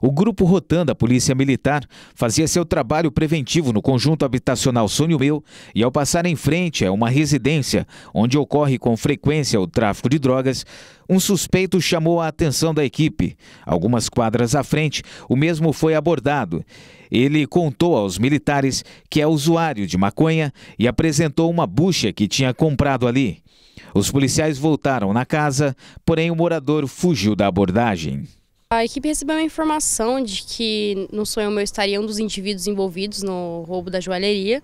O grupo Rotan da Polícia Militar fazia seu trabalho preventivo no conjunto habitacional Sonho Meu e, ao passar em frente a uma residência onde ocorre com frequência o tráfico de drogas, um suspeito chamou a atenção da equipe. Algumas quadras à frente, o mesmo foi abordado. Ele contou aos militares que é usuário de maconha e apresentou uma bucha que tinha comprado ali. Os policiais voltaram na casa, porém o morador fugiu da abordagem. A equipe recebeu a informação de que no sonho meu estaria um dos indivíduos envolvidos no roubo da joalheria.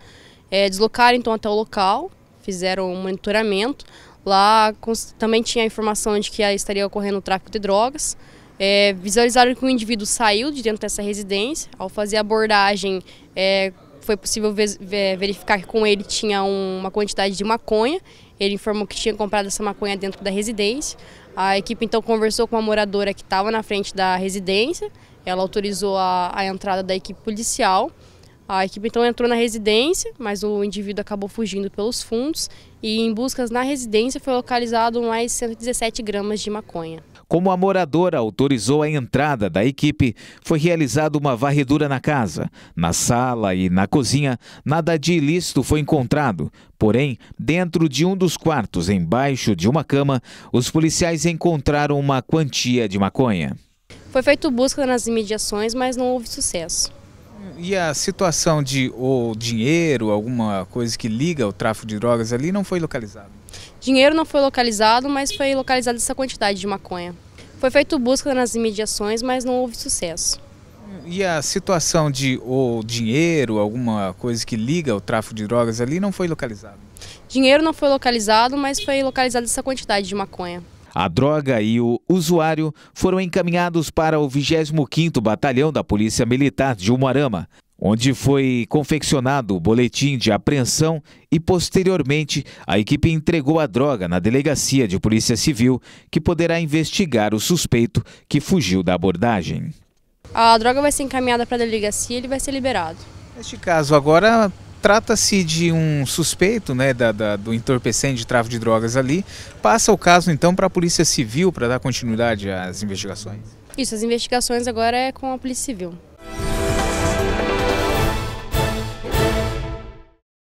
É, deslocaram então até o local, fizeram um monitoramento. Lá também tinha a informação de que estaria ocorrendo o tráfico de drogas. É, visualizaram que o indivíduo saiu de dentro dessa residência. Ao fazer a abordagem, é, foi possível verificar que com ele tinha uma quantidade de maconha. Ele informou que tinha comprado essa maconha dentro da residência. A equipe então conversou com uma moradora que estava na frente da residência. Ela autorizou a, a entrada da equipe policial. A equipe então entrou na residência, mas o indivíduo acabou fugindo pelos fundos e em buscas na residência foi localizado mais 117 gramas de maconha. Como a moradora autorizou a entrada da equipe, foi realizada uma varredura na casa. Na sala e na cozinha, nada de ilícito foi encontrado. Porém, dentro de um dos quartos, embaixo de uma cama, os policiais encontraram uma quantia de maconha. Foi feito busca nas imediações, mas não houve sucesso. E a situação de ou dinheiro, alguma coisa que liga ao tráfico de drogas ali, não foi localizado? Dinheiro não foi localizado, mas foi localizada essa quantidade de maconha. Foi feito busca nas imediações, mas não houve sucesso. E a situação de o dinheiro, alguma coisa que liga ao tráfico de drogas ali, não foi localizado? Dinheiro não foi localizado, mas foi localizada essa quantidade de maconha. A droga e o usuário foram encaminhados para o 25º Batalhão da Polícia Militar de Umarama onde foi confeccionado o boletim de apreensão e, posteriormente, a equipe entregou a droga na delegacia de Polícia Civil, que poderá investigar o suspeito que fugiu da abordagem. A droga vai ser encaminhada para a delegacia e ele vai ser liberado. Neste caso, agora trata-se de um suspeito né, da, da, do entorpecente de tráfico de drogas ali. Passa o caso então para a Polícia Civil para dar continuidade às investigações? Isso, as investigações agora é com a Polícia Civil.